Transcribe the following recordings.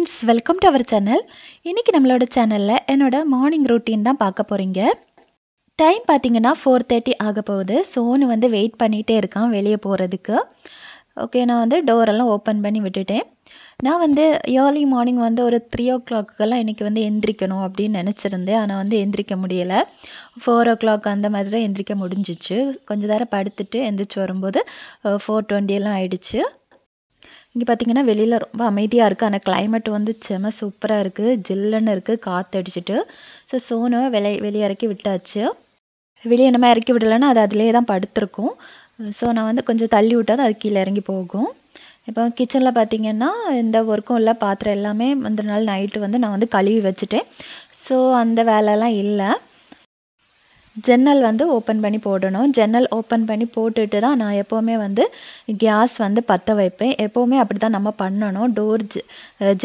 friends welcome to our channel இன்றைக்கி நம்மளோட சேனலில் என்னோட மார்னிங் ரொட்டீன் தான் பார்க்க போகிறீங்க டைம் பார்த்திங்கன்னா ஃபோர் தேர்ட்டி ஆக போகுது சோனு வந்து வெயிட் பண்ணிகிட்டே இருக்கான் வெளியே போகிறதுக்கு ஓகே நான் வந்து டோரெல்லாம் ஓப்பன் பண்ணி விட்டுட்டேன் நான் வந்து ஏர்லி மார்னிங் வந்து ஒரு த்ரீ ஓ கிளாக்குக்கெல்லாம் இன்றைக்கி வந்து எந்திரிக்கணும் அப்படின்னு நினச்சிருந்தேன் ஆனால் வந்து எந்திரிக்க முடியலை ஃபோர் ஓ கிளாக் அந்த மாதிரி தான் எந்திரிக்க முடிஞ்சிச்சு கொஞ்சம் நேரம் படுத்துட்டு எந்திரிச்சு வரும்போது ஃபோர் டுவெண்ட்டியெல்லாம் ஆகிடுச்சு இங்கே பார்த்திங்கன்னா வெளியில் ரொம்ப அமைதியாக இருக்குது ஆனால் கிளைமேட் வந்து செம சூப்பராக இருக்குது ஜில்லுன்னு இருக்குது காற்று அடிச்சுட்டு ஸோ சோனு வெளி வெளியே இறக்கி விட்டாச்சு வெளியே நம்ம இறக்கி விடலைன்னா அது அதிலே தான் படுத்திருக்கும் ஸோ நான் வந்து கொஞ்சம் தள்ளி விட்டால் அது கீழே இறங்கி போகும் இப்போ கிச்சனில் பார்த்திங்கன்னா இந்த ஒர்க்கும் இல்லை பாத்திரம் எல்லாமே முந்தின நாள் நைட்டு வந்து நான் வந்து கழுவி வச்சுட்டேன் ஸோ அந்த வேலைலாம் இல்லை ஜன்னல் வந்து ஓப்பன் பண்ணி போடணும் ஜன்னல் ஓப்பன் பண்ணி போட்டுட்டு தான் நான் எப்போவுமே வந்து கேஸ் வந்து பற்ற வைப்பேன் எப்போவுமே அப்படி தான் நம்ம பண்ணணும் டோர்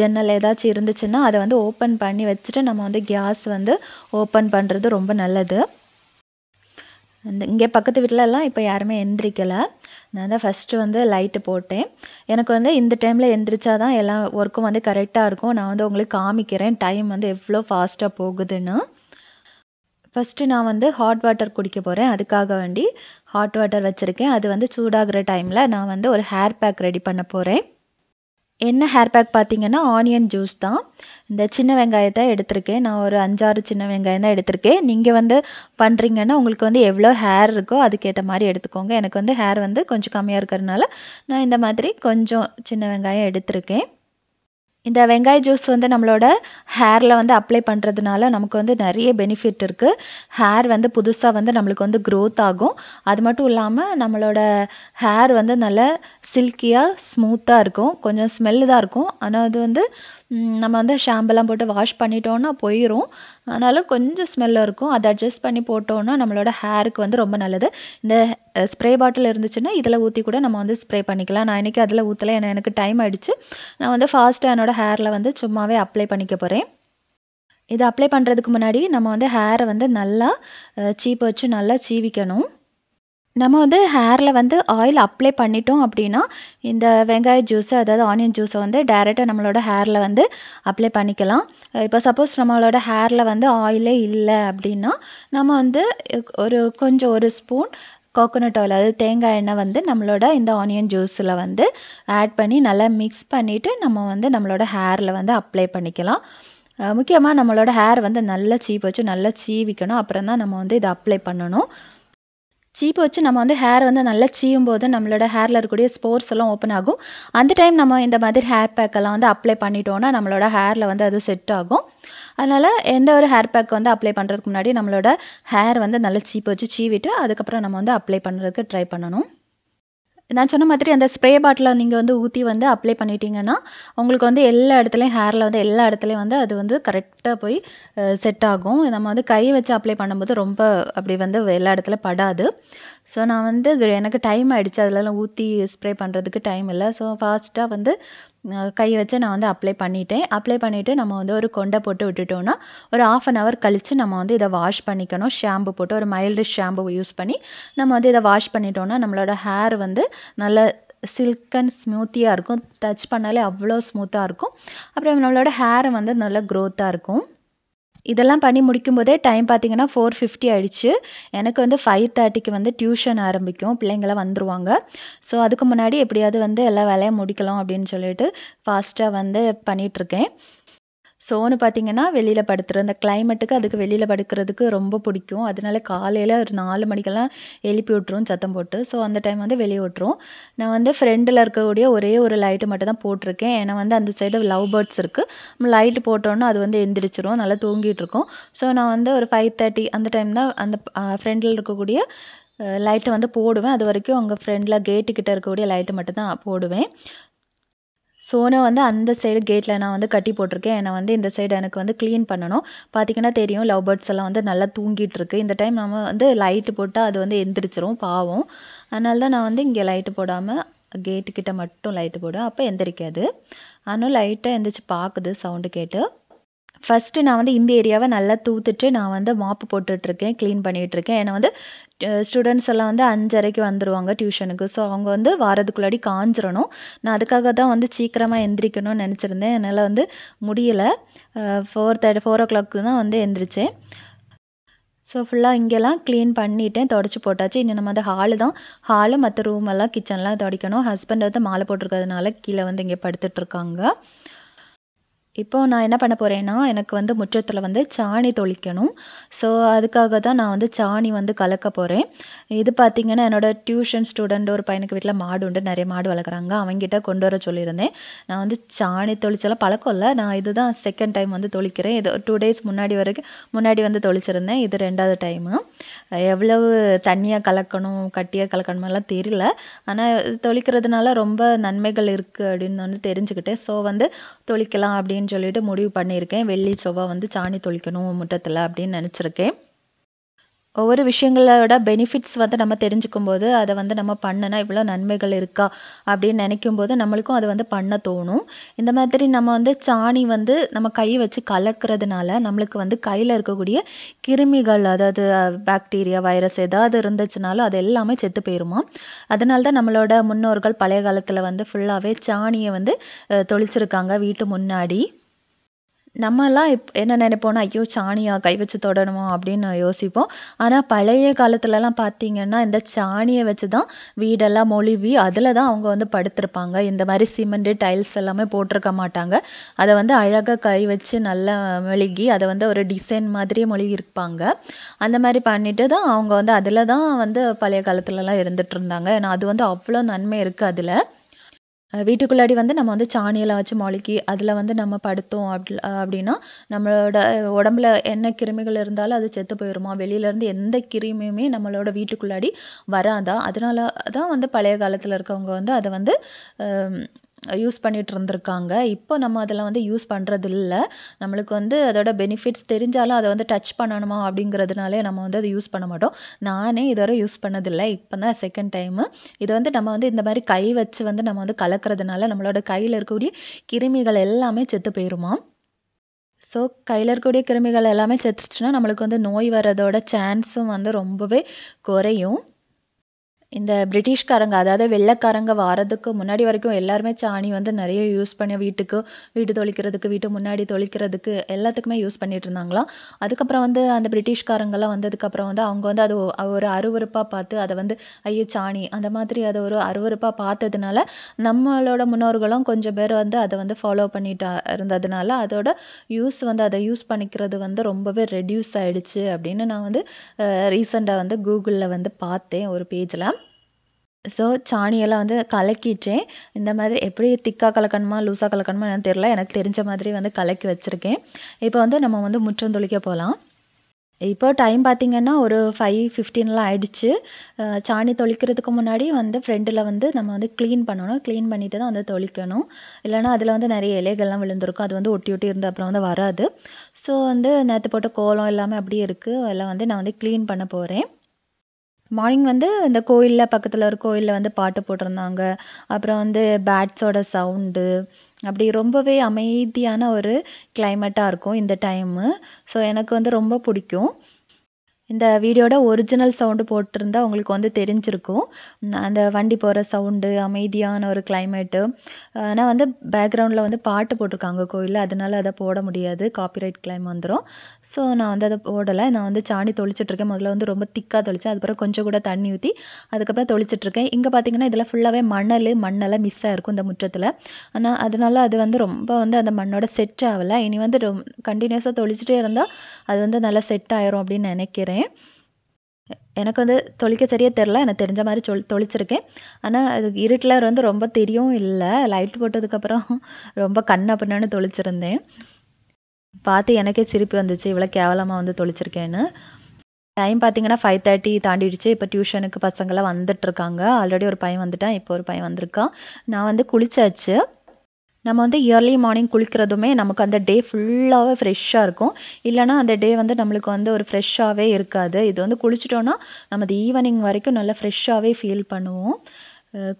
ஜன்னல் ஏதாச்சும் இருந்துச்சுன்னா அதை வந்து ஓப்பன் பண்ணி வச்சுட்டு நம்ம வந்து கேஸ் வந்து ஓப்பன் பண்ணுறது ரொம்ப நல்லது இந்த இங்கே பக்கத்து வீட்டிலலாம் இப்போ யாருமே எந்திரிக்கலை நான் தான் ஃபஸ்ட்டு வந்து லைட்டு போட்டேன் எனக்கு வந்து இந்த டைமில் எந்திரிச்சா தான் எல்லா ஒர்க்கும் வந்து கரெக்டாக இருக்கும் நான் வந்து உங்களுக்கு காமிக்கிறேன் டைம் வந்து எவ்வளோ ஃபாஸ்ட்டாக போகுதுன்னு ஃபஸ்ட்டு நான் வந்து ஹாட் வாட்டர் குடிக்க போகிறேன் அதுக்காக வேண்டி ஹாட் வாட்டர் வச்சுருக்கேன் அது வந்து சூடாகிற டைமில் நான் வந்து ஒரு ஹேர் பேக் ரெடி பண்ண போகிறேன் என்ன ஹேர் பேக் பார்த்தீங்கன்னா ஆனியன் ஜூஸ் தான் இந்த சின்ன வெங்காயத்தை எடுத்திருக்கேன் நான் ஒரு அஞ்சாறு சின்ன வெங்காயம் தான் எடுத்திருக்கேன் நீங்கள் வந்து பண்ணுறீங்கன்னா உங்களுக்கு வந்து எவ்வளோ ஹேர் இருக்கோ அதுக்கேற்ற மாதிரி எடுத்துக்கோங்க எனக்கு வந்து ஹேர் வந்து கொஞ்சம் கம்மியாக இருக்கிறதுனால நான் இந்த மாதிரி கொஞ்சம் சின்ன வெங்காயம் எடுத்திருக்கேன் இந்த வெங்காய ஜூஸ் வந்து நம்மளோட ஹேரில் வந்து அப்ளை பண்ணுறதுனால நமக்கு வந்து நிறைய பெனிஃபிட் இருக்குது ஹேர் வந்து புதுசாக வந்து நம்மளுக்கு வந்து க்ரோத் ஆகும் அது மட்டும் இல்லாமல் நம்மளோட ஹேர் வந்து நல்ல சில்கியாக ஸ்மூத்தாக இருக்கும் கொஞ்சம் ஸ்மெல்லு தான் இருக்கும் ஆனால் அது வந்து நம்ம வந்து ஷாம்பெல்லாம் போட்டு வாஷ் பண்ணிட்டோன்னா போயிடும் அதனால கொஞ்சம் ஸ்மெல்லும் இருக்கும் அதை அட்ஜஸ்ட் பண்ணி போட்டோன்னா நம்மளோட ஹேருக்கு வந்து ரொம்ப நல்லது இந்த ஸ்ப்ரே பாட்டில் இருந்துச்சுன்னா இதில் ஊற்றி கூட நம்ம வந்து ஸ்ப்ரே பண்ணிக்கலாம் நான் இன்றைக்கி அதில் ஊற்றலை என எனக்கு டைம் ஆகிடுச்சு நான் வந்து ஃபாஸ்ட்டாக என்னோடய ஹேரில் வந்து சும்மாவே அப்ளை பண்ணிக்க போகிறேன் இதை அப்ளை பண்ணுறதுக்கு முன்னாடி நம்ம வந்து ஹேரை வந்து நல்லா சீப் வச்சு நல்லா சீவிக்கணும் நம்ம வந்து ஹேரில் வந்து ஆயில் அப்ளை பண்ணிட்டோம் அப்படின்னா இந்த வெங்காய ஜூஸை அதாவது ஆனியன் ஜூஸை வந்து டைரெக்டாக நம்மளோட ஹேரில் வந்து அப்ளை பண்ணிக்கலாம் இப்போ சப்போஸ் நம்மளோட ஹேரில் வந்து ஆயிலே இல்லை அப்படின்னா நம்ம வந்து ஒரு கொஞ்சம் ஒரு ஸ்பூன் கோகோனட் ஆயில் அதாவது தேங்காய் எண்ணெய் வந்து நம்மளோட இந்த ஆனியன் ஜூஸில் வந்து ஆட் பண்ணி நல்லா மிக்ஸ் பண்ணிவிட்டு நம்ம வந்து நம்மளோட ஹேரில் வந்து அப்ளை பண்ணிக்கலாம் முக்கியமாக நம்மளோட ஹேர் வந்து நல்லா சீப் வச்சு நல்லா சீவிக்கணும் அப்புறம் தான் நம்ம வந்து இதை அப்ளை பண்ணணும் சீப்பு வச்சு நம்ம வந்து ஹேர் வந்து நல்லா சீயும் போது நம்மளோட ஹேரில் இருக்கக்கூடிய ஸ்போர்ஸ் எல்லாம் ஓப்பன் ஆகும் அந்த டைம் நம்ம இந்த மாதிரி ஹேர் பேக்கெல்லாம் வந்து அப்ளை பண்ணிட்டோன்னா நம்மளோட ஹேரில் வந்து அது செட் ஆகும் அதனால் எந்த ஒரு ஹேர் பேக் வந்து அப்ளை பண்ணுறதுக்கு முன்னாடி நம்மளோட ஹேர் வந்து நல்லா சீப் வச்சு சீவிட்டு அதுக்கப்புறம் நம்ம வந்து அப்ளை பண்ணுறதுக்கு ட்ரை பண்ணணும் நான் சொன்ன மாதிரி அந்த ஸ்ப்ரே பாட்டிலை நீங்கள் வந்து ஊற்றி வந்து அப்ளை பண்ணிட்டீங்கன்னா உங்களுக்கு வந்து எல்லா இடத்துலையும் ஹேரில் வந்து எல்லா இடத்துலையும் வந்து அது வந்து கரெக்டாக போய் செட் ஆகும் நம்ம வந்து கை வச்சு அப்ளை பண்ணும்போது ரொம்ப அப்படி வந்து எல்லா இடத்துல படாது ஸோ நான் வந்து எனக்கு டைம் ஆகிடுச்சு அதிலலாம் ஊற்றி ஸ்ப்ரே பண்ணுறதுக்கு டைம் இல்லை ஸோ ஃபாஸ்ட்டாக வந்து கை வச்சு நான் வந்து அப்ளை பண்ணிட்டேன் அப்ளை பண்ணிவிட்டு நம்ம வந்து ஒரு கொண்டை போட்டு விட்டுட்டோம்னா ஒரு ஆஃப் அன் ஹவர் கழித்து நம்ம வந்து இதை வாஷ் பண்ணிக்கணும் ஷாம்பு போட்டு ஒரு மைல்டு ஷாம்பு யூஸ் பண்ணி நம்ம வந்து இதை வாஷ் பண்ணிட்டோம்னா நம்மளோட ஹேர் வந்து நல்ல சில்க் அண்ட் ஸ்மூத்தியாக இருக்கும் டச் பண்ணாலே அவ்வளோ ஸ்மூத்தாக இருக்கும் அப்புறம் நம்மளோட ஹேர் வந்து நல்ல க்ரோத்தாக இருக்கும் இதெல்லாம் பண்ணி முடிக்கும் போதே டைம் பார்த்திங்கன்னா ஃபோர் ஃபிஃப்டி ஆகிடுச்சு எனக்கு வந்து ஃபைவ் தேர்ட்டிக்கு வந்து டியூஷன் ஆரம்பிக்கும் பிள்ளைங்களாம் வந்துடுவாங்க ஸோ அதுக்கு முன்னாடி எப்படியாவது வந்து எல்லா வேலையும் முடிக்கலாம் அப்படின்னு சொல்லிட்டு ஃபாஸ்ட்டாக வந்து பண்ணிகிட்ருக்கேன் சோனு பார்த்திங்கன்னா வெளியில் படுத்துரும் அந்த கிளைமேட்டுக்கு அதுக்கு வெளியில் படுக்கிறதுக்கு ரொம்ப பிடிக்கும் அதனால காலையில் ஒரு நாலு மணிக்கெல்லாம் எழுப்பி விட்ருவோம் சத்தம் போட்டு ஸோ அந்த டைம் வந்து வெளியே விட்ருவோம் நான் வந்து ஃப்ரெண்டில் இருக்கக்கூடிய ஒரே ஒரு லைட்டு மட்டும் தான் போட்டிருக்கேன் ஏன்னா வந்து அந்த சைடு லவ் பேர்ட்ஸ் இருக்குது லைட்டு போட்டோன்னா அது வந்து எந்திரிச்சிரும் நல்லா தூங்கிட்டு இருக்கும் ஸோ நான் வந்து ஒரு ஃபைவ் தேர்ட்டி அந்த டைம் தான் அந்த ஃப்ரெண்டில் இருக்கக்கூடிய லைட்டை வந்து போடுவேன் அது வரைக்கும் உங்கள் ஃப்ரெண்டில் கேட்டுக்கிட்ட இருக்கக்கூடிய லைட்டு மட்டும் தான் போடுவேன் சோனை வந்து அந்த சைடு கேட்டில் நான் வந்து கட்டி போட்டிருக்கேன் என்னை வந்து இந்த சைடு எனக்கு வந்து க்ளீன் பண்ணணும் பார்த்திங்கன்னா தெரியும் லவ் பேர்ட்ஸ் எல்லாம் வந்து நல்லா தூங்கிட்டு இருக்கு இந்த டைம் நம்ம வந்து லைட்டு போட்டால் அது வந்து எந்திரிச்சிரும் பாவம் அதனால தான் நான் வந்து இங்கே லைட்டு போடாமல் கேட்டுக்கிட்ட மட்டும் லைட்டு போடுவேன் அப்போ எந்திரிக்காது ஆனால் லைட்டாக எந்திரிச்சு பார்க்குது சவுண்டு கேட்டு ஃபஸ்ட்டு நான் வந்து இந்த ஏரியாவை நல்லா தூத்துட்டு நான் வந்து மாப்பு போட்டுட்ருக்கேன் க்ளீன் பண்ணிகிட்ருக்கேன் ஏன்னா வந்து ஸ்டூடெண்ட்ஸ் எல்லாம் வந்து அஞ்சரைக்கு வந்துடுவாங்க டியூஷனுக்கு ஸோ அவங்க வந்து வாரத்துக்குள்ளாடி காஞ்சிடணும் நான் அதுக்காக தான் வந்து சீக்கிரமாக எந்திரிக்கணும்னு நினச்சிருந்தேன் என்னால் வந்து முடியலை four thirty four o'clock தான் வந்து எந்திரிச்சேன் ஸோ ஃபுல்லாக இங்கெல்லாம் க்ளீன் பண்ணிவிட்டேன் தொடச்சி போட்டாச்சு இன்னும் நம்ம அந்த ஹாலு தான் ஹாலு மற்ற ரூமெல்லாம் கிச்சன்லாம் துடைக்கணும் ஹஸ்பண்ட் வந்து மாலை போட்டிருக்கிறதுனால கீழே வந்து இங்கே படுத்துட்ருக்காங்க இப்போது நான் என்ன பண்ண போகிறேன்னா எனக்கு வந்து முற்றத்தில் வந்து சாணி தொளிக்கணும் ஸோ அதுக்காக தான் நான் வந்து சாணி வந்து கலக்க போகிறேன் இது பார்த்திங்கன்னா என்னோடய டியூஷன் ஸ்டூடெண்ட் ஒரு பையனுக்கு வீட்டில் மாடு உண்டு நிறைய மாடு வளர்க்குறாங்க அவங்ககிட்ட கொண்டு வர சொல்லியிருந்தேன் நான் வந்து சாணி தொளிச்செல்லாம் பழக்கம் இல்லை நான் இதுதான் செகண்ட் டைம் வந்து தொளிக்கிறேன் இது டூ டேஸ் முன்னாடி வரைக்கும் முன்னாடி வந்து தொளிச்சிருந்தேன் இது ரெண்டாவது டைமு எவ்வளவு தண்ணியாக கலக்கணும் கட்டியாக கலக்கணுமெல்லாம் தெரியல ஆனால் தொளிக்கிறதுனால ரொம்ப நன்மைகள் இருக்குது அப்படின்னு வந்து தெரிஞ்சுக்கிட்டேன் ஸோ வந்து தொளிக்கலாம் அப்படின்னு அப்படின்னு சொல்லிட்டு முடிவு பண்ணியிருக்கேன் வெள்ளி செவ்வாய் வந்து சாணி தொளிக்கணும் முட்டத்தில் அப்படின்னு நினச்சிருக்கேன் ஒவ்வொரு விஷயங்களோட பெனிஃபிட்ஸ் வந்து நம்ம தெரிஞ்சுக்கும் போது அதை வந்து நம்ம பண்ணனா இவ்வளோ நன்மைகள் இருக்கா அப்படின்னு நினைக்கும் போது நம்மளுக்கும் அதை வந்து பண்ண தோணும் இந்த மாதிரி நம்ம வந்து சாணி வந்து நம்ம கை வச்சு கலக்கிறதுனால நம்மளுக்கு வந்து கையில் இருக்கக்கூடிய கிருமிகள் அதாவது பாக்டீரியா வைரஸ் ஏதாவது இருந்துச்சுனாலும் அது எல்லாமே செத்து போயிருமா அதனால தான் நம்மளோட முன்னோர்கள் பழைய காலத்தில் வந்து ஃபுல்லாகவே சாணியை வந்து தொளிச்சிருக்காங்க வீட்டு முன்னாடி நம்மலாம் இப் என்ன நினைப்போன்னா ஐயோ சாணியா கை வச்சு தொடணுமோ அப்படின்னு யோசிப்போம் ஆனால் பழைய காலத்துலலாம் பார்த்திங்கன்னா இந்த சாணியை வச்சு தான் வீடெல்லாம் மொழுவி அதில் தான் அவங்க வந்து படுத்திருப்பாங்க இந்த மாதிரி சிமெண்ட்டு டைல்ஸ் எல்லாமே போட்டிருக்க மாட்டாங்க அதை வந்து அழகாக கை வச்சு நல்லா மெழுகி அதை வந்து ஒரு டிசைன் மாதிரியே மொழுகி இருப்பாங்க அந்த மாதிரி பண்ணிட்டு தான் அவங்க வந்து அதில் தான் வந்து பழைய காலத்துலலாம் இருந்துகிட்டு இருந்தாங்க ஏன்னா அது வந்து அவ்வளோ நன்மை இருக்குது அதில் வீட்டுக்குள்ளாடி வந்து நம்ம வந்து சாணியெல்லாம் வச்சு மொழுகி அதில் வந்து நம்ம படுத்தோம் அப்படி அப்படின்னா நம்மளோட உடம்புல என்ன கிருமிகள் இருந்தாலும் அது செத்து போயிடுமா வெளியிலேருந்து எந்த கிருமியுமே நம்மளோட வீட்டுக்குள்ளாடி வராதா அதனால தான் வந்து பழைய காலத்தில் இருக்கவங்க வந்து அதை வந்து யூஸ் பண்ணிகிட்டு இருந்திருக்காங்க இப்போ நம்ம அதெல்லாம் வந்து யூஸ் பண்ணுறது இல்லை நம்மளுக்கு வந்து அதோட பெனிஃபிட்ஸ் தெரிஞ்சாலும் அதை வந்து டச் பண்ணணுமா அப்படிங்கிறதுனாலே நம்ம வந்து அதை யூஸ் பண்ண மாட்டோம் நானே இதுவரை யூஸ் பண்ணதில்லை இப்போ தான் செகண்ட் டைமு இதை வந்து நம்ம வந்து இந்த மாதிரி கை வச்சு வந்து நம்ம வந்து கலக்கிறதுனால நம்மளோட கையில் இருக்கக்கூடிய கிருமிகள் எல்லாமே செத்து போயிருமா ஸோ கையில் இருக்கக்கூடிய கிருமிகள் எல்லாமே செத்துருச்சுன்னா நம்மளுக்கு வந்து நோய் வர்றதோட சான்ஸும் வந்து ரொம்பவே குறையும் இந்த பிரிட்டிஷ்காரங்க அதாவது வெள்ளைக்காரங்க வாரதுக்கு முன்னாடி வரைக்கும் எல்லாருமே சாணி வந்து நிறைய யூஸ் பண்ணி வீட்டுக்கு வீடு தொழிக்கிறதுக்கு வீட்டு முன்னாடி தொழிக்கிறதுக்கு எல்லாத்துக்குமே யூஸ் பண்ணிட்டு இருந்தாங்களாம் அதுக்கப்புறம் வந்து அந்த பிரிட்டிஷ்காரங்கெல்லாம் வந்ததுக்கப்புறம் வந்து அவங்க வந்து அது ஒரு அருவறுப்பாக பார்த்து அதை வந்து ஐயோ சாணி அந்த மாதிரி அதை ஒரு அருவறுப்பாக பார்த்ததுனால நம்மளோட முன்னோர்களும் கொஞ்சம் பேர் வந்து அதை வந்து ஃபாலோ பண்ணிட்டா இருந்ததுனால அதோட யூஸ் வந்து அதை யூஸ் பண்ணிக்கிறது வந்து ரொம்பவே ரெடியூஸ் ஆகிடுச்சு அப்படின்னு நான் வந்து ரீசெண்டாக வந்து கூகுளில் வந்து பார்த்தேன் ஒரு பேஜில் ஸோ சாணியெல்லாம் வந்து கலக்கிட்டேன் இந்த மாதிரி எப்படி திக்காக கலக்கணுமா லூஸாக கலக்கணுமா என்னன்னு தெரில எனக்கு தெரிஞ்ச மாதிரி வந்து கலக்கி வச்சுருக்கேன் இப்போ வந்து நம்ம வந்து முற்றம் தொளிக்க போகலாம் இப்போ டைம் பார்த்திங்கன்னா ஒரு ஃபைவ் ஃபிஃப்டீன்லாம் ஆயிடுச்சு சாணி தொளிக்கிறதுக்கு முன்னாடி வந்து ஃப்ரெண்டில் வந்து நம்ம வந்து க்ளீன் பண்ணணும் க்ளீன் பண்ணிவிட்டு தான் வந்து தொளிக்கணும் இல்லைனா அதில் வந்து நிறைய இலைகள்லாம் விழுந்திருக்கும் அது வந்து ஒட்டி ஒட்டி இருந்த அப்புறம் வந்து வராது ஸோ வந்து நேற்று போட்ட கோலம் எல்லாமே அப்படியே இருக்குது அதெல்லாம் வந்து நான் வந்து க்ளீன் பண்ண போகிறேன் மார்னிங் வந்து இந்த கோயிலில் பக்கத்தில் ஒரு கோயிலில் வந்து பாட்டு போட்டிருந்தாங்க அப்புறம் வந்து பேட்ஸோட சவுண்டு அப்படி ரொம்பவே அமைதியான ஒரு கிளைமேட்டாக இருக்கும் இந்த டைமு ஸோ எனக்கு வந்து ரொம்ப பிடிக்கும் இந்த வீடியோட ஒரிஜினல் சவுண்டு போட்டிருந்தா உங்களுக்கு வந்து தெரிஞ்சிருக்கும் அந்த வண்டி போகிற சவுண்டு அமைதியான ஒரு கிளைமேட்டு ஆனால் வந்து பேக்ரவுண்டில் வந்து பாட்டு போட்டிருக்காங்க கோயிலில் அதனால் அதை போட முடியாது காப்பிரைட் கிளைம் வந்துடும் ஸோ நான் வந்து அதை போடலை நான் வந்து சாணி தொளிச்சிட்ருக்கேன் முதல்ல வந்து ரொம்ப திக்காக தொளிச்சேன் அதுக்கப்புறம் கொஞ்சம் கூட தண்ணி ஊற்றி அதுக்கப்புறம் தொளிச்சிட்ருக்கேன் இங்கே பார்த்தீங்கன்னா இதில் ஃபுல்லாகவே மணல் மண்ணெல்லாம் மிஸ் ஆகிருக்கும் இந்த முற்றத்தில் ஆனால் அதனால் அது வந்து ரொம்ப வந்து அந்த மண்ணோட செட் ஆகலை இனி வந்து ரொம் கண்டினியூஸாக தொளிச்சிட்டே இருந்தால் அது வந்து நல்லா செட் ஆயிரும் அப்படின்னு நினைக்கிறேன் போட்டிருக்கேன் எனக்கு வந்து தொளிக்க சரியாக தெரில எனக்கு தெரிஞ்ச மாதிரி சொல் தொளிச்சிருக்கேன் ஆனால் அது இருட்டில் வந்து ரொம்ப தெரியும் இல்லை லைட் போட்டதுக்கப்புறம் ரொம்ப கண் அப்படின்னு தொளிச்சிருந்தேன் பார்த்து எனக்கே சிரிப்பு வந்துச்சு இவ்வளோ கேவலமாக வந்து தொளிச்சிருக்கேன்னு டைம் பார்த்தீங்கன்னா ஃபைவ் தேர்ட்டி தாண்டிடுச்சு இப்போ டியூஷனுக்கு பசங்களாம் வந்துட்டுருக்காங்க ஆல்ரெடி ஒரு பையன் வந்துட்டான் இப்போ ஒரு பையன் வந்திருக்கான் நான் வந்து குளிச்சாச்சு நம்ம வந்து இயர்லி மார்னிங் குளிக்கிறதுமே நமக்கு அந்த டே ஃபுல்லாகவே ஃப்ரெஷ்ஷாக இருக்கும் இல்லைனா அந்த டே வந்து நம்மளுக்கு வந்து ஒரு ஃப்ரெஷ்ஷாகவே இருக்காது இது வந்து குளிச்சிட்டோன்னா நம்ம அது ஈவினிங் வரைக்கும் நல்லா ஃப்ரெஷ்ஷாகவே ஃபீல் பண்ணுவோம்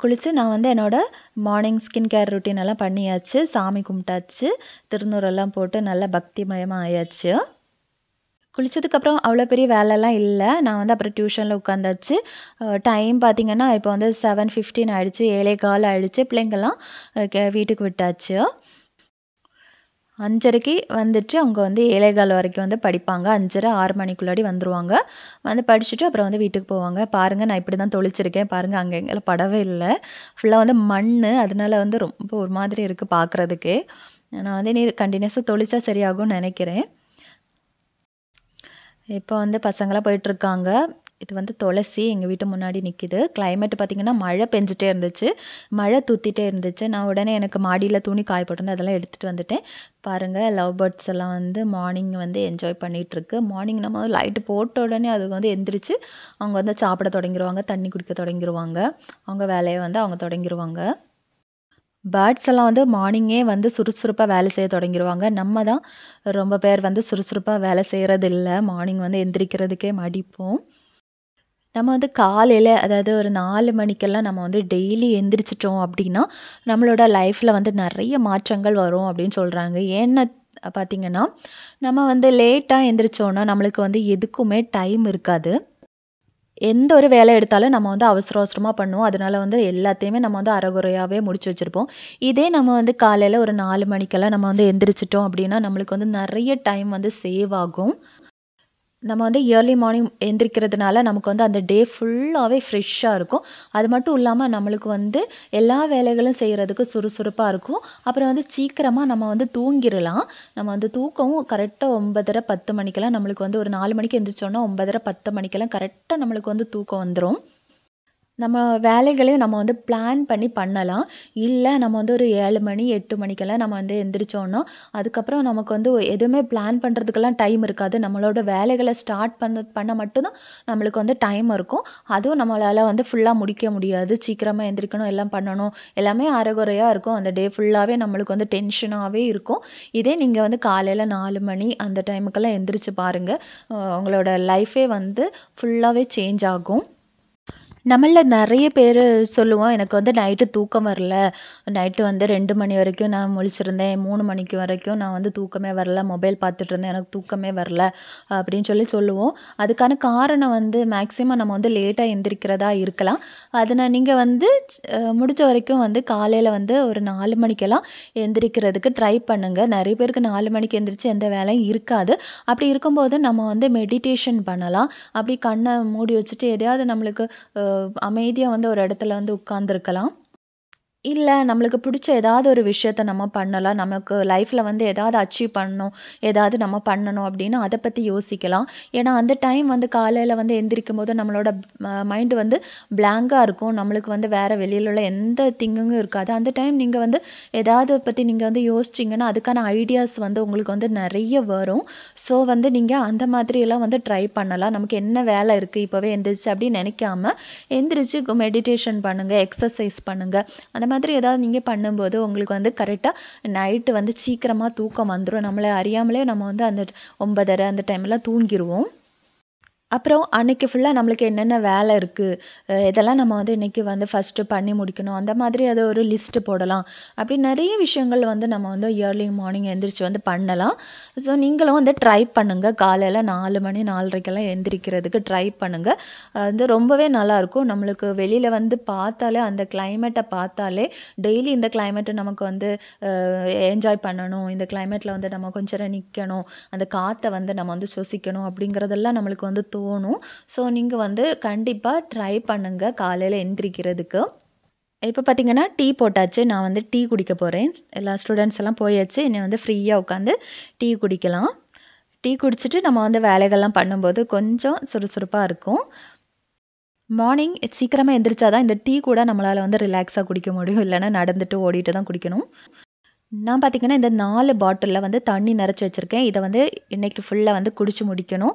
குளித்து நான் வந்து என்னோடய மார்னிங் ஸ்கின் கேர் ருட்டீன் எல்லாம் பண்ணியாச்சு சாமி கும்பிட்டாச்சு திருநூறெல்லாம் போட்டு நல்லா பக்திமயமாக ஆயாச்சு குளித்ததுக்கப்புறம் அவ்வளோ பெரிய வேலைலாம் இல்லை நான் வந்து அப்புறம் டியூஷனில் உட்காந்தாச்சு டைம் பார்த்திங்கன்னா இப்போ வந்து செவன் ஃபிஃப்டின் ஆகிடுச்சு ஏழே கால் ஆகிடுச்சு பிள்ளைங்கள்லாம் வீட்டுக்கு விட்டாச்சு அஞ்சரைக்கு வந்துட்டு அவங்க வந்து ஏழைகால் வரைக்கும் வந்து படிப்பாங்க அஞ்சரை ஆறு மணிக்குள்ளாடி வந்துடுவாங்க வந்து படிச்சுட்டு அப்புறம் வந்து வீட்டுக்கு போவாங்க பாருங்கள் நான் இப்படி தான் தொளிச்சிருக்கேன் பாருங்கள் அங்கே எங்கெல்லாம் படவே இல்லை ஃபுல்லாக வந்து மண் அதனால் வந்து ரொம்ப ஒரு மாதிரி இருக்குது பார்க்குறதுக்கு நான் வந்து நீ கண்டினியூஸாக தொளிச்சா சரியாகும்னு நினைக்கிறேன் இப்போ வந்து பசங்களாம் போயிட்டுருக்காங்க இது வந்து துளசி எங்கள் வீட்டு முன்னாடி நிற்கிது கிளைமேட் பார்த்திங்கன்னா மழை பெஞ்சிட்டே இருந்துச்சு மழை தூத்திட்டே இருந்துச்சு நான் உடனே எனக்கு மாடியில் துணி காயப்பட்டிருந்து அதெல்லாம் எடுத்துகிட்டு வந்துட்டேன் பாருங்கள் லவ் பேர்ட்ஸ் எல்லாம் வந்து மார்னிங் வந்து என்ஜாய் பண்ணிகிட்ருக்கு மார்னிங் நம்ம லைட்டு போட்ட உடனே அது வந்து எந்திரிச்சு அவங்க வந்து சாப்பிட தொடங்கிடுவாங்க தண்ணி குடிக்க தொடங்கிடுவாங்க அவங்க வேலையை வந்து அவங்க தொடங்கிடுவாங்க பேர்ட்ஸ் எல்லாம் வந்து மார்னிங்கே வந்து சுறுசுறுப்பாக வேலை செய்ய தொடங்கிடுவாங்க நம்ம தான் ரொம்ப பேர் வந்து சுறுசுறுப்பாக வேலை செய்கிறது இல்லை மார்னிங் வந்து எந்திரிக்கிறதுக்கே மடிப்போம் நம்ம வந்து காலையில் அதாவது ஒரு நாலு மணிக்கெல்லாம் நம்ம வந்து டெய்லி எந்திரிச்சிட்டோம் அப்படின்னா நம்மளோட லைஃப்பில் வந்து நிறைய மாற்றங்கள் வரும் அப்படின்னு சொல்கிறாங்க ஏன்னா பார்த்திங்கன்னா நம்ம வந்து லேட்டாக எந்திரிச்சோன்னா நம்மளுக்கு வந்து எதுக்குமே டைம் இருக்காது எந்த ஒரு வேலை எடுத்தாலும் நம்ம வந்து அவசர அவசரமாக பண்ணுவோம் அதனால் வந்து எல்லாத்தையுமே நம்ம வந்து அறகுறையாகவே முடிச்சு வச்சுருப்போம் இதே நம்ம வந்து காலையில் ஒரு நாலு மணிக்கெல்லாம் நம்ம வந்து எந்திரிச்சிட்டோம் அப்படின்னா நம்மளுக்கு வந்து நிறைய டைம் வந்து சேவ் ஆகும் நம்ம வந்து இயர்லி மார்னிங் எழுந்திரிக்கிறதுனால நமக்கு வந்து அந்த டே ஃபுல்லாகவே ஃப்ரெஷ்ஷாக இருக்கும் அது மட்டும் இல்லாமல் நம்மளுக்கு வந்து எல்லா வேலைகளும் செய்கிறதுக்கு சுறுசுறுப்பாக இருக்கும் அப்புறம் வந்து சீக்கிரமாக நம்ம வந்து தூங்கிடலாம் நம்ம வந்து தூக்கமும் கரெக்டாக ஒன்பதரை பத்து மணிக்கெல்லாம் நம்மளுக்கு வந்து ஒரு நாலு மணிக்கு எழுந்திரிச்சோன்னா ஒன்பதரை பத்து மணிக்கெல்லாம் கரெக்டாக நம்மளுக்கு வந்து தூக்கம் வந்துடும் நம்ம வேலைகளையும் நம்ம வந்து பிளான் பண்ணி பண்ணலாம் இல்லை நம்ம வந்து ஒரு ஏழு மணி எட்டு மணிக்கெல்லாம் நம்ம வந்து எந்திரிச்சோம்னா அதுக்கப்புறம் நமக்கு வந்து எதுவுமே பிளான் பண்ணுறதுக்கெல்லாம் டைம் இருக்காது நம்மளோட வேலைகளை ஸ்டார்ட் பண்ண பண்ண மட்டும்தான் நம்மளுக்கு வந்து டைம் இருக்கும் அதுவும் நம்மளால் வந்து ஃபுல்லாக முடிக்க முடியாது சீக்கிரமாக எந்திரிக்கணும் எல்லாம் பண்ணணும் எல்லாமே அரைகுறையாக இருக்கும் அந்த டே ஃபுல்லாகவே நம்மளுக்கு வந்து டென்ஷனாகவே இருக்கும் இதே நீங்கள் வந்து காலையில் நாலு மணி அந்த டைமுக்கெல்லாம் எந்திரிச்சு பாருங்கள் உங்களோட லைஃபே வந்து ஃபுல்லாகவே சேஞ்ச் ஆகும் நம்மளில் நிறைய பேர் சொல்லுவோம் எனக்கு வந்து நைட்டு தூக்கம் வரல நைட்டு வந்து ரெண்டு மணி வரைக்கும் நான் முழிச்சிருந்தேன் மூணு மணிக்கு வரைக்கும் நான் வந்து தூக்கமே வரல மொபைல் பார்த்துட்டு இருந்தேன் எனக்கு தூக்கமே வரல அப்படின்னு சொல்லி சொல்லுவோம் அதுக்கான காரணம் வந்து மேக்ஸிமம் நம்ம வந்து லேட்டாக எந்திரிக்கிறதா இருக்கலாம் அதை நீங்கள் வந்து முடிச்ச வரைக்கும் வந்து காலையில் வந்து ஒரு நாலு மணிக்கெல்லாம் எந்திரிக்கிறதுக்கு ட்ரை பண்ணுங்கள் நிறைய பேருக்கு நாலு மணிக்கு எந்திரிச்சு எந்த வேலையும் இருக்காது அப்படி இருக்கும்போது நம்ம வந்து மெடிடேஷன் பண்ணலாம் அப்படி கண்ணை மூடி வச்சுட்டு எதையாவது நம்மளுக்கு அமைதியாக வந்து ஒரு இடத்துல வந்து உட்காந்துருக்கலாம் இல்லை நம்மளுக்கு பிடிச்ச ஏதாவது ஒரு விஷயத்த நம்ம பண்ணலாம் நமக்கு லைஃப்பில் வந்து எதாவது அச்சீவ் பண்ணணும் ஏதாவது நம்ம பண்ணணும் அப்படின்னு அதை பற்றி யோசிக்கலாம் ஏன்னா அந்த டைம் வந்து காலையில் வந்து எந்திரிக்கும் போது நம்மளோட மைண்டு வந்து பிளாங்காக இருக்கும் நம்மளுக்கு வந்து வேறு வெளியில் உள்ள எந்த திங்குங்கும் இருக்காது அந்த டைம் நீங்கள் வந்து ஏதாவது பற்றி நீங்கள் வந்து யோசிச்சிங்கன்னா அதுக்கான ஐடியாஸ் வந்து உங்களுக்கு வந்து நிறைய வரும் ஸோ வந்து நீங்கள் அந்த மாதிரியெல்லாம் வந்து ட்ரை பண்ணலாம் நமக்கு என்ன வேலை இருக்குது இப்போவே எந்திரிச்சு அப்படின்னு நினைக்காம எந்திரிச்சு மெடிடேஷன் பண்ணுங்கள் எக்ஸசைஸ் பண்ணுங்கள் அந்த மாதிரி ஏதாவது நீங்கள் பண்ணும்போது உங்களுக்கு வந்து கரெக்டாக நைட்டு வந்து சீக்கிரமாக தூக்கம் வந்துடும் நம்மளை அறியாமலே நம்ம வந்து அந்த ஒன்பதரை அந்த டைம்லாம் தூங்கிடுவோம் அப்புறம் அன்றைக்கி ஃபுல்லாக நம்மளுக்கு என்னென்ன வேலை இருக்குது இதெல்லாம் நம்ம வந்து இன்றைக்கி வந்து ஃபஸ்ட்டு பண்ணி முடிக்கணும் அந்த மாதிரி அதை ஒரு லிஸ்ட்டு போடலாம் அப்படி நிறைய விஷயங்கள் வந்து நம்ம வந்து இயர்லி மார்னிங் எழுந்திரிச்சி வந்து பண்ணலாம் ஸோ நீங்களும் வந்து ட்ரை பண்ணுங்கள் காலையில் நாலு மணி நாலரைக்கெல்லாம் எழுந்திரிக்கிறதுக்கு ட்ரை பண்ணுங்கள் வந்து ரொம்பவே நல்லாயிருக்கும் நம்மளுக்கு வெளியில் வந்து பார்த்தாலே அந்த கிளைமேட்டை பார்த்தாலே டெய்லி இந்த கிளைமேட்டை நமக்கு வந்து என்ஜாய் பண்ணணும் இந்த கிளைமேட்டில் வந்து நம்ம கொஞ்சம் நிற்கணும் அந்த காற்றை வந்து நம்ம வந்து சுவசிக்கணும் அப்படிங்கிறதெல்லாம் நம்மளுக்கு வந்து தோ தோணும் ஸோ நீங்கள் வந்து கண்டிப்பாக ட்ரை பண்ணுங்கள் காலையில் எந்திரிக்கிறதுக்கு இப்போ பார்த்திங்கன்னா டீ போட்டாச்சு நான் வந்து டீ குடிக்க போகிறேன் எல்லா ஸ்டூடெண்ட்ஸ் எல்லாம் போயாச்சு என்னை வந்து ஃப்ரீயாக உட்காந்து டீ குடிக்கலாம் டீ குடிச்சிட்டு நம்ம வந்து வேலைகள்லாம் பண்ணும்போது கொஞ்சம் சுறுசுறுப்பாக இருக்கும் மார்னிங் சீக்கிரமாக எந்திரிச்சாதான் தான் இந்த டீ கூட நம்மளால் வந்து ரிலாக்ஸாக குடிக்க முடியும் இல்லைன்னா நடந்துட்டு ஓடிட்டு தான் குடிக்கணும் நான் பார்த்திங்கன்னா இந்த நாலு பாட்டிலில் வந்து தண்ணி நிறச்சி வச்சுருக்கேன் இதை வந்து இன்றைக்கி ஃபுல்லாக வந்து குடித்து முடிக்கணும்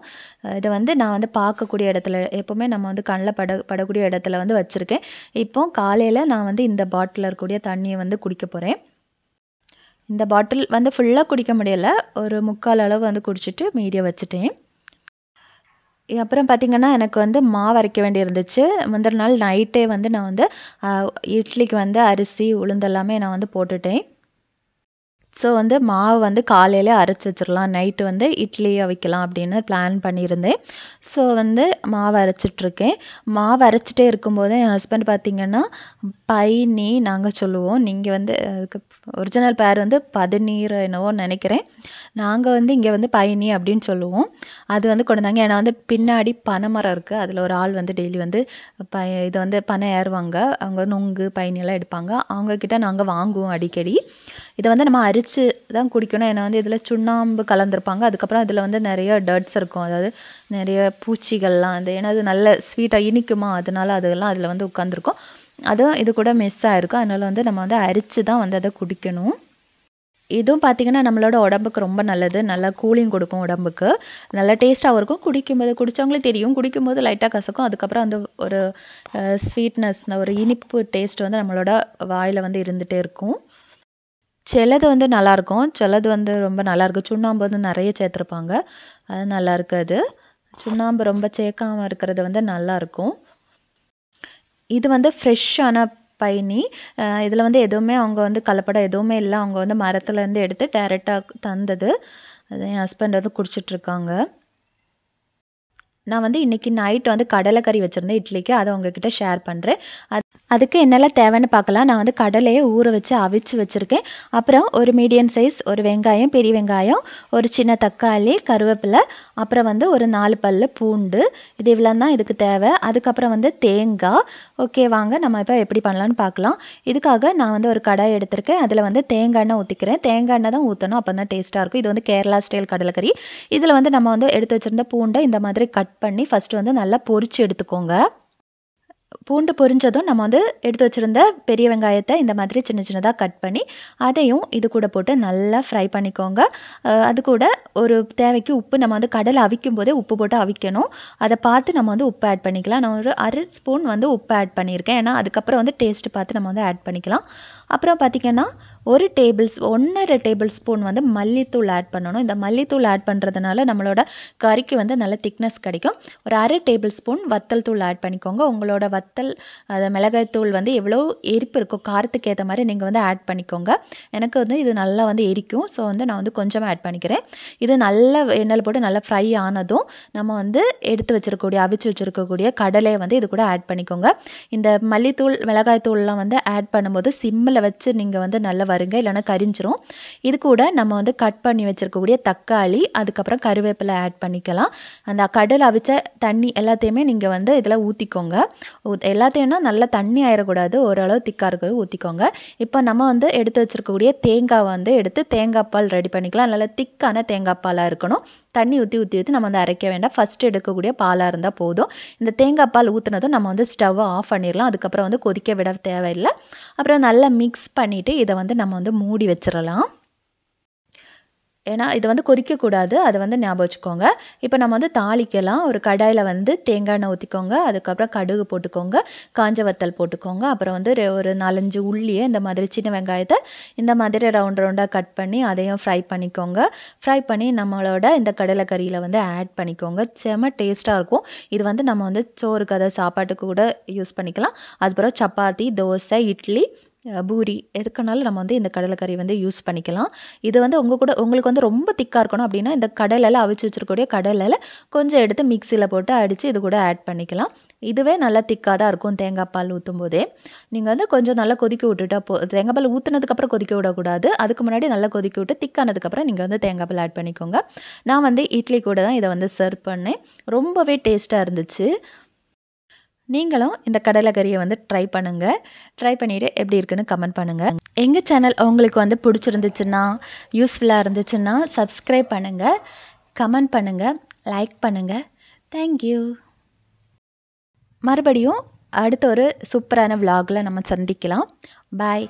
இதை வந்து நான் வந்து பார்க்கக்கூடிய இடத்துல எப்போவுமே நம்ம வந்து கண்ணில் பட படக்கூடிய இடத்துல வந்து வச்சுருக்கேன் இப்போ காலையில் நான் வந்து இந்த பாட்டிலில் இருக்கக்கூடிய தண்ணியை வந்து குடிக்க போகிறேன் இந்த பாட்டில் வந்து ஃபுல்லாக குடிக்க முடியலை ஒரு முக்கால் அளவு வந்து குடிச்சிட்டு மீதியை வச்சுட்டேன் அப்புறம் பார்த்திங்கன்னா எனக்கு வந்து மாவு அரைக்க வேண்டியிருந்துச்சு முந்தின நாள் நைட்டே வந்து நான் வந்து இட்லிக்கு வந்து அரிசி உளுந்தெல்லாமே நான் வந்து போட்டுட்டேன் ஸோ வந்து மாவு வந்து காலையில் அரைச்சி வச்சிடலாம் நைட்டு வந்து இட்லி அவிக்கலாம் அப்படின்னு பிளான் பண்ணியிருந்தேன் ஸோ வந்து மாவு அரைச்சிட்ருக்கேன் மாவு அரைச்சிட்டே இருக்கும்போது என் ஹஸ்பண்ட் பார்த்திங்கன்னா பை நீ நாங்கள் சொல்லுவோம் நீங்கள் வந்து அதுக்கு ஒரிஜினல் பேர் வந்து பதநீர் என்னவோ நினைக்கிறேன் நாங்கள் வந்து இங்கே வந்து பயணி அப்படின்னு சொல்லுவோம் அது வந்து கொண்டு வந்தாங்க ஏன்னா வந்து பின்னாடி பனைமரம் இருக்குது அதில் ஒரு ஆள் வந்து டெய்லி வந்து ப இதை வந்து பனை ஏறுவாங்க அவங்க நுங்கு பயணியெல்லாம் எடுப்பாங்க அவங்கக்கிட்ட நாங்கள் வாங்குவோம் அடிக்கடி இதை வந்து நம்ம அரித்து தான் குடிக்கணும் ஏன்னா வந்து இதில் சுண்ணாம்பு கலந்துருப்பாங்க அதுக்கப்புறம் இதில் வந்து நிறைய டர்ட்ஸ் இருக்கும் அதாவது நிறைய பூச்சிகள்லாம் அது ஏன்னா அது நல்ல ஸ்வீட்டாக இனிக்குமா அதனால அதெல்லாம் அதில் வந்து உட்காந்துருக்கும் அதுவும் இது கூட மிஸ் ஆகிருக்கும் அதனால் வந்து நம்ம வந்து அரித்து தான் வந்து அதை குடிக்கணும் இதுவும் பார்த்திங்கன்னா நம்மளோட உடம்புக்கு ரொம்ப நல்லது நல்லா கூலிங் கொடுக்கும் உடம்புக்கு நல்லா டேஸ்ட்டாகவும் இருக்கும் குடிக்கும்போது குடித்தவங்களே தெரியும் குடிக்கும்போது லைட்டாக கசக்கும் அதுக்கப்புறம் அந்த ஒரு ஸ்வீட்னஸ் ஒரு இனிப்பு டேஸ்ட் வந்து நம்மளோட வாயில் வந்து இருந்துகிட்டே இருக்கும் சிலது வந்து நல்லாயிருக்கும் சிலது வந்து ரொம்ப நல்லாயிருக்கும் சுண்ணாம்பு வந்து நிறைய சேர்த்துருப்பாங்க அது நல்லா இருக்காது சுண்ணாம்பு ரொம்ப சேர்க்காமல் இருக்கிறது வந்து நல்லாயிருக்கும் இது வந்து ஃப்ரெஷ்ஷான பயணி இதில் வந்து எதுவுமே அவங்க வந்து கலப்படம் எதுவுமே இல்லை அவங்க வந்து மரத்துலேருந்து எடுத்து டைரெக்டாக தந்தது அது என் ஹஸ்பண்ட் வந்து குடிச்சிட்ருக்காங்க நான் வந்து இன்றைக்கி நைட் வந்து கடலைக்கறி வச்சுருந்தேன் இட்லிக்கு அதை உங்ககிட்ட ஷேர் பண்ணுறேன் அதுக்கு என்னெல்லாம் தேவைன்னு பார்க்கலாம் நான் வந்து கடலையை ஊற வச்சு அவிச்சு வச்சுருக்கேன் அப்புறம் ஒரு மீடியம் சைஸ் ஒரு வெங்காயம் பெரிய வெங்காயம் ஒரு சின்ன தக்காளி கருவேப்பிலை அப்புறம் வந்து ஒரு நாலு பல்லு பூண்டு இது இவ்வளோ தான் இதுக்கு தேவை அதுக்கப்புறம் வந்து தேங்காய் ஓகே வாங்க நம்ம இப்போ எப்படி பண்ணலான்னு பார்க்கலாம் இதுக்காக நான் வந்து ஒரு கடாய் எடுத்திருக்கேன் அதில் வந்து தேங்காய் எண்ணெய் ஊற்றிக்கிறேன் தேங்காய் எண்ணெய் தான் ஊற்றணும் அப்போ தான் டேஸ்ட்டாக இருக்கும் இது வந்து கேரளா ஸ்டைல் கடலைக்கறி இதில் வந்து நம்ம வந்து எடுத்து வச்சுருந்த பூண்டை இந்த மாதிரி கட் பண்ணி ஃபஸ்ட்டு வந்து நல்லா பொரித்து எடுத்துக்கோங்க பூண்டு பொரிஞ்சதும் நம்ம வந்து எடுத்து வச்சுருந்த பெரிய வெங்காயத்தை இந்த மாதிரி சின்ன சின்னதாக கட் பண்ணி அதையும் இது கூட போட்டு நல்லா ஃப்ரை பண்ணிக்கோங்க அது கூட ஒரு தேவைக்கு உப்பு நம்ம வந்து கடலை அவிக்கும் போதே உப்பு போட்டு அவிக்கணும் அதை பார்த்து நம்ம வந்து உப்பு ஆட் பண்ணிக்கலாம் நான் ஒரு அரை ஸ்பூன் வந்து உப்பு ஆட் பண்ணியிருக்கேன் ஏன்னா அதுக்கப்புறம் வந்து டேஸ்ட்டு பார்த்து நம்ம வந்து ஆட் பண்ணிக்கலாம் அப்புறம் பார்த்திங்கன்னா ஒரு டேபிள்ஸ் ஒன்றரை டேபிள் ஸ்பூன் வந்து மல்லித்தூள் ஆட் பண்ணணும் இந்த மல்லித்தூள் ஆட் பண்ணுறதுனால நம்மளோட கறிக்கு வந்து நல்ல திக்னஸ் கிடைக்கும் ஒரு அரை டேபிள் ஸ்பூன் வத்தல் தூள் ஆட் பண்ணிக்கோங்க உங்களோட வத்த வத்தல் அதை மிளகாய்த்தூள் வந்து எவ்வளோ எரிப்பு இருக்கும் காரத்துக்கு ஏற்ற மாதிரி நீங்கள் வந்து ஆட் பண்ணிக்கோங்க எனக்கு வந்து இது நல்லா வந்து எரிக்கும் ஸோ வந்து நான் வந்து கொஞ்சமாக ஆட் பண்ணிக்கிறேன் இது நல்லா எண்ணெயில் போட்டு நல்லா ஃப்ரை ஆனதும் நம்ம வந்து எடுத்து வச்சுருக்கக்கூடிய அவிச்சு வச்சுருக்கக்கூடிய கடலை வந்து இது கூட ஆட் பண்ணிக்கோங்க இந்த மல்லித்தூள் மிளகாய்த்தூள்லாம் வந்து ஆட் பண்ணும்போது சிம்மில் வச்சு நீங்கள் வந்து நல்லா வருங்க இல்லைனா கரிஞ்சிரும் இது கூட நம்ம வந்து கட் பண்ணி வச்சுருக்கக்கூடிய தக்காளி அதுக்கப்புறம் கருவேப்பிலை ஆட் பண்ணிக்கலாம் அந்த கடல் அவிச்ச தண்ணி எல்லாத்தையுமே நீங்கள் வந்து இதில் ஊற்றிக்கோங்க எல்லாத்தையும்னா நல்லா தண்ணி ஆயிடக்கூடாது ஓரளவு திக்காக இருக்க ஊற்றிக்கோங்க இப்போ நம்ம வந்து எடுத்து வச்சுருக்கக்கூடிய தேங்காய் வந்து எடுத்து தேங்காய் பால் ரெடி பண்ணிக்கலாம் நல்லா திக்கான தேங்காய் பாலாக இருக்கணும் தண்ணி ஊற்றி ஊற்றி ஊற்றி நம்ம வந்து அரைக்க வேண்டாம் ஃபஸ்ட்டு எடுக்கக்கூடிய பாலாக இருந்தால் போதும் இந்த தேங்காய் பால் ஊற்றினதும் நம்ம வந்து ஸ்டவ்வை ஆஃப் பண்ணிடலாம் அதுக்கப்புறம் வந்து கொதிக்க விட தேவையில்லை அப்புறம் நல்லா மிக்ஸ் பண்ணிவிட்டு இதை வந்து நம்ம வந்து மூடி வச்சிடலாம் ஏன்னா இது வந்து கொதிக்கக்கூடாது அதை வந்து ஞாபகம் வச்சுக்கோங்க இப்போ நம்ம வந்து தாளிக்கலாம் ஒரு கடாயில் வந்து தேங்காய் எண்ணெய் ஊற்றிக்கோங்க அதுக்கப்புறம் கடுகு போட்டுக்கோங்க காஞ்ச வத்தல் போட்டுக்கோங்க அப்புறம் வந்து ஒரு நாலஞ்சு உள்ளியை இந்த மாதிரி சின்ன வெங்காயத்தை இந்த மாதிரி ரவுண்ட் ரவுண்டாக கட் பண்ணி அதையும் ஃப்ரை பண்ணிக்கோங்க ஃப்ரை பண்ணி நம்மளோட இந்த கடலைக்கறியில் வந்து ஆட் பண்ணிக்கோங்க செம டேஸ்ட்டாக இருக்கும் இது வந்து நம்ம வந்து சோறு கதை சாப்பாட்டுக்கு கூட யூஸ் பண்ணிக்கலாம் அதுக்கப்புறம் சப்பாத்தி தோசை இட்லி பூரி எதுக்குனாலும் நம்ம வந்து இந்த கடலைக்கறி வந்து யூஸ் பண்ணிக்கலாம் இது வந்து உங்கள் கூட உங்களுக்கு வந்து ரொம்ப திக்காக இருக்கணும் அப்படின்னா இந்த கடலெல்லாம் அவிச்சு வச்சுருக்கூடிய கடலில் கொஞ்சம் எடுத்து மிக்சியில் போட்டு அடித்து இது கூட ஆட் பண்ணிக்கலாம் இதுவே நல்லா திக்காக தான் இருக்கும் தேங்காய் பால் ஊற்றும் போதே நீங்கள் வந்து கொஞ்சம் நல்லா கொதிக்க விட்டுட்டா போ தேங்காய் பால் ஊற்றுனதுக்கப்புறம் கொதிக்க விடக்கூடாது அதுக்கு முன்னாடி நல்லா கொதிக்க விட்டு திக்கானதுக்கப்புறம் நீங்கள் வந்து தேங்காய் பால் ஆட் பண்ணிக்கோங்க நான் வந்து இட்லி கூட தான் இதை வந்து சர்வ் பண்ணேன் ரொம்பவே டேஸ்ட்டாக இருந்துச்சு நீங்களும் இந்த கடலைக்கறியை வந்து ட்ரை பண்ணுங்கள் ட்ரை பண்ணிவிட்டு எப்படி இருக்குன்னு கமெண்ட் பண்ணுங்கள் எங்கள் சேனல் உங்களுக்கு வந்து பிடிச்சிருந்துச்சுன்னா யூஸ்ஃபுல்லாக இருந்துச்சுன்னா சப்ஸ்கிரைப் பண்ணுங்கள் கமெண்ட் பண்ணுங்கள் லைக் பண்ணுங்கள் தேங்க்யூ மறுபடியும் அடுத்த ஒரு சூப்பரான விலாகில் நம்ம சந்திக்கலாம் பாய்